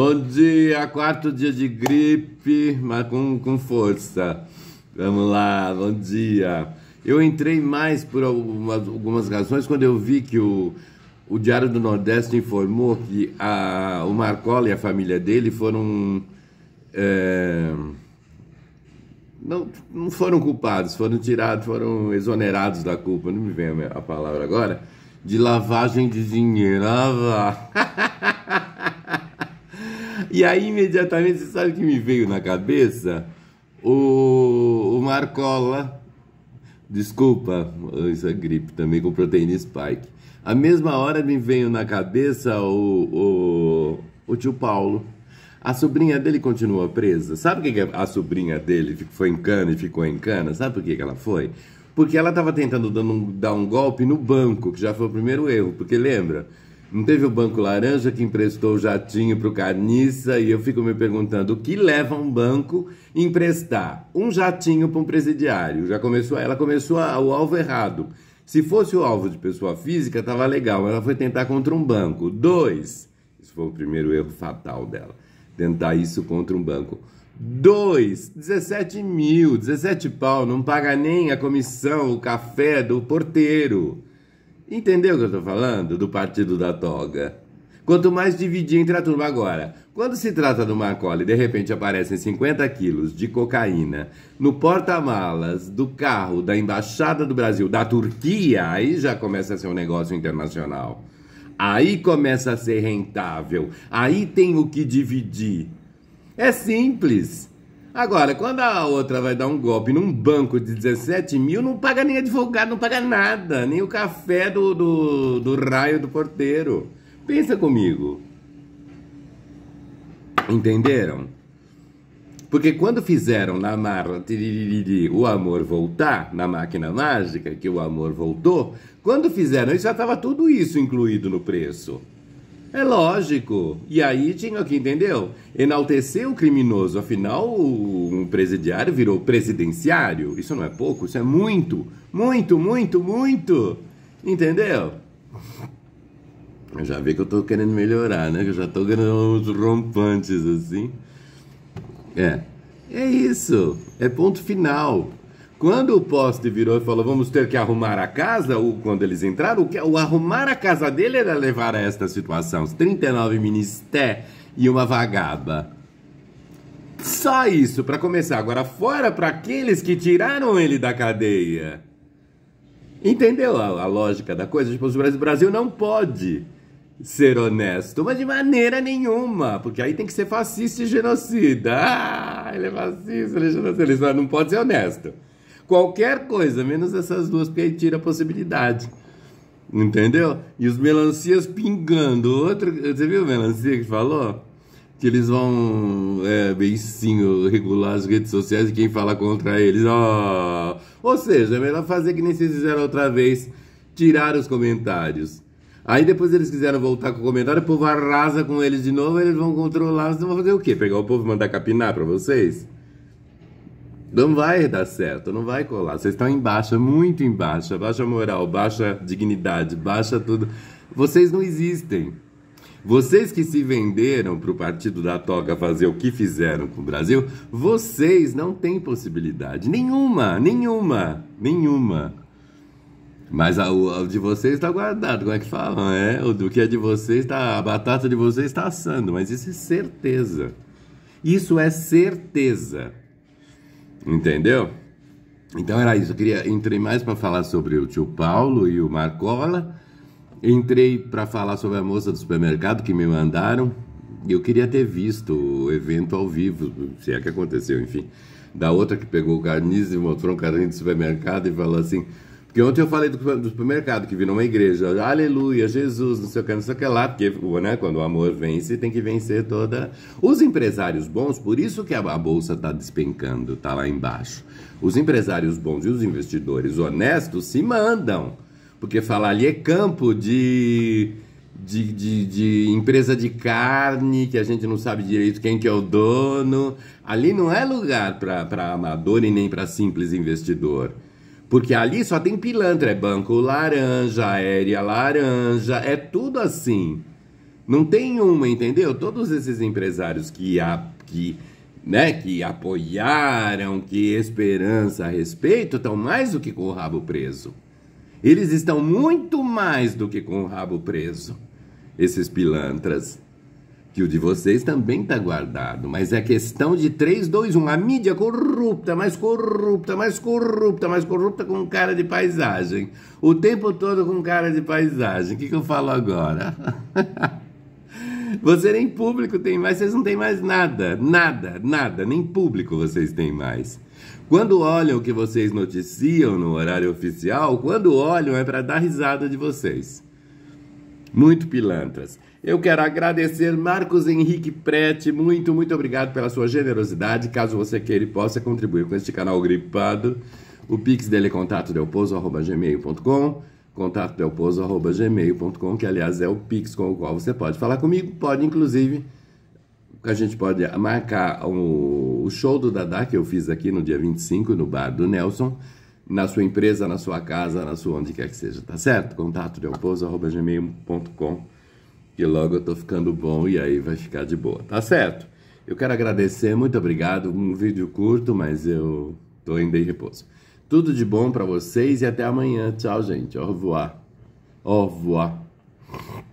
Bom dia, quarto dia de gripe, mas com, com força. Vamos lá, bom dia. Eu entrei mais por algumas, algumas razões quando eu vi que o, o Diário do Nordeste informou que a, o Marcola e a família dele foram. É, não, não foram culpados, foram tirados, foram exonerados da culpa, não me vem a palavra agora, de lavagem de dinheiro. Ah, Lava. E aí, imediatamente, você sabe que me veio na cabeça? O, o Marcola. Desculpa, isso é gripe também, com proteína spike. A mesma hora me veio na cabeça o, o, o tio Paulo. A sobrinha dele continua presa. Sabe por que a sobrinha dele foi em cana e ficou em cana? Sabe por que ela foi? Porque ela estava tentando dar um, dar um golpe no banco, que já foi o primeiro erro. Porque lembra? Não teve o Banco Laranja que emprestou o jatinho para o Carniça? E eu fico me perguntando o que leva um banco emprestar um jatinho para um presidiário? Já começou, ela começou a, o alvo errado. Se fosse o alvo de pessoa física, estava legal. Ela foi tentar contra um banco. Dois. Esse foi o primeiro erro fatal dela. Tentar isso contra um banco. Dois. 17 mil, 17 pau. Não paga nem a comissão, o café do porteiro. Entendeu o que eu estou falando do partido da toga? Quanto mais dividir entre a turma agora. Quando se trata do e de repente aparecem 50 quilos de cocaína no porta-malas do carro da Embaixada do Brasil, da Turquia, aí já começa a ser um negócio internacional. Aí começa a ser rentável. Aí tem o que dividir. É simples. Agora, quando a outra vai dar um golpe num banco de 17 mil, não paga nem advogado, não paga nada, nem o café do, do, do raio do porteiro. Pensa comigo. Entenderam? Porque quando fizeram na marra o amor voltar, na máquina mágica, que o amor voltou, quando fizeram isso já estava tudo isso incluído no preço. É lógico. E aí tinha que, entendeu? Enaltecer o criminoso. Afinal, um presidiário virou presidenciário. Isso não é pouco, isso é muito. Muito, muito, muito. Entendeu? Eu já vi que eu tô querendo melhorar, né? Que eu já tô ganhando uns rompantes assim. É. É isso. É ponto final. Quando o poste virou e falou, vamos ter que arrumar a casa, ou quando eles entraram, o, que, o arrumar a casa dele era levar a esta situação. Os 39 ministé e uma vagaba. Só isso para começar. Agora, fora para aqueles que tiraram ele da cadeia. Entendeu a, a lógica da coisa? Tipo, o Brasil não pode ser honesto, mas de maneira nenhuma, porque aí tem que ser fascista e genocida. Ah, ele é fascista, ele é genocida, ele não pode ser honesto qualquer coisa, menos essas duas, porque aí tira a possibilidade. Entendeu? E os melancias pingando. Outro, você viu o melancia que falou? Que eles vão é, sim regular as redes sociais e quem fala contra eles. Oh! Ou seja, é melhor fazer que nem vocês fizeram outra vez. Tirar os comentários. Aí depois eles quiseram voltar com o comentário, o povo arrasa com eles de novo, eles vão controlar, vocês vão fazer o quê? Pegar o povo e mandar capinar para vocês? Não vai dar certo, não vai colar. Vocês estão em baixa, muito em baixa, baixa moral, baixa dignidade, baixa tudo. Vocês não existem. Vocês que se venderam para o partido da Toga fazer o que fizeram com o Brasil, vocês não têm possibilidade nenhuma, nenhuma, nenhuma. Mas a, o, de vocês está guardado, como é que falam? É, o do que é de vocês está, a batata de vocês está assando, mas isso é certeza. Isso é certeza. Entendeu? Então era isso. Eu queria, entrei mais para falar sobre o tio Paulo e o Marcola. Entrei para falar sobre a moça do supermercado que me mandaram. Eu queria ter visto o evento ao vivo, se é que aconteceu, enfim. Da outra que pegou o carniz e mostrou um carrinho de supermercado e falou assim: porque ontem eu falei do, do supermercado, que virou uma igreja. Aleluia, Jesus, não sei o que, não sei o que lá. Porque né, quando o amor vence, tem que vencer toda. Os empresários bons, por isso que a, a bolsa está despencando, está lá embaixo. Os empresários bons e os investidores honestos se mandam. Porque falar ali é campo de. De, de, de, empresa de carne, que a gente não sabe direito quem que é o dono. Ali não é lugar para amador e nem para simples investidor. Porque ali só tem pilantra, é banco laranja, aérea laranja, é tudo assim. Não tem uma, entendeu? Todos esses empresários que, a, que, né, que apoiaram, que esperança a respeito, estão mais do que com o rabo preso. Eles estão muito mais do que com o rabo preso, esses pilantras que o de vocês também está guardado, mas é questão de 3, 2, 1. A mídia corrupta, mais corrupta, mais corrupta, mais corrupta com cara de paisagem. O tempo todo com cara de paisagem. O que, que eu falo agora? Você nem público tem mais, vocês não têm mais nada, nada, nada, nem público vocês têm mais. Quando olham o que vocês noticiam no horário oficial, quando olham é para dar risada de vocês. Muito pilantras. Eu quero agradecer Marcos Henrique Prete, muito, muito obrigado pela sua generosidade. Caso você queira e possa contribuir com este canal gripado, o pix dele é contatodelpozo.gmail.com contato.delpozo.gmail.com, que aliás é o Pix com o qual você pode falar comigo. Pode, inclusive, a gente pode marcar o, show do Dadá que eu fiz aqui no dia 25 no bar do Nelson na sua empresa, na sua casa, na sua onde quer que seja, tá certo? Contato delpouso.gmail.com que logo eu tô ficando bom e aí vai ficar de boa, tá certo? Eu quero agradecer, muito obrigado, um vídeo curto, mas eu tô indo em repouso. Tudo de bom para vocês e até amanhã. Tchau, gente. Au revoir. Au revoir.